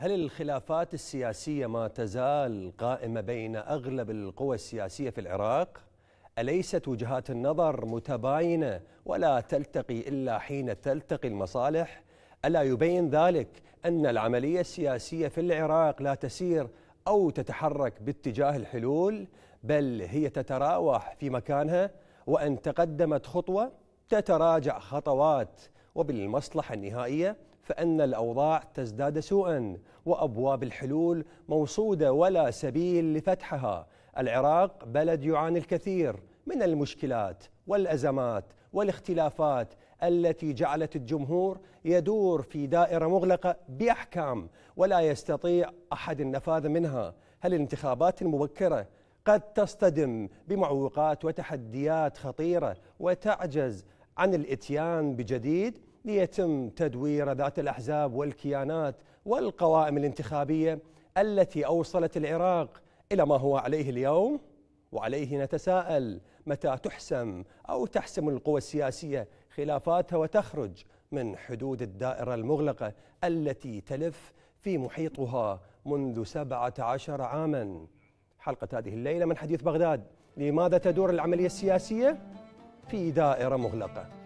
هل الخلافات السياسية ما تزال قائمة بين أغلب القوى السياسية في العراق؟ أليست وجهات النظر متباينة ولا تلتقي إلا حين تلتقي المصالح؟ ألا يبين ذلك أن العملية السياسية في العراق لا تسير أو تتحرك باتجاه الحلول بل هي تتراوح في مكانها وأن تقدمت خطوة تتراجع خطوات وبالمصلحة النهائية فأن الأوضاع تزداد سوءا وأبواب الحلول موصودة ولا سبيل لفتحها العراق بلد يعاني الكثير من المشكلات والأزمات والاختلافات التي جعلت الجمهور يدور في دائرة مغلقة بأحكام ولا يستطيع أحد النفاذ منها هل الانتخابات المبكرة قد تصطدم بمعوقات وتحديات خطيرة وتعجز عن الاتيان بجديد ليتم تدوير ذات الاحزاب والكيانات والقوائم الانتخابيه التي اوصلت العراق الى ما هو عليه اليوم وعليه نتساءل متى تحسم او تحسم القوى السياسيه خلافاتها وتخرج من حدود الدائره المغلقه التي تلف في محيطها منذ 17 عاما حلقه هذه الليله من حديث بغداد لماذا تدور العمليه السياسيه في دائرة مغلقة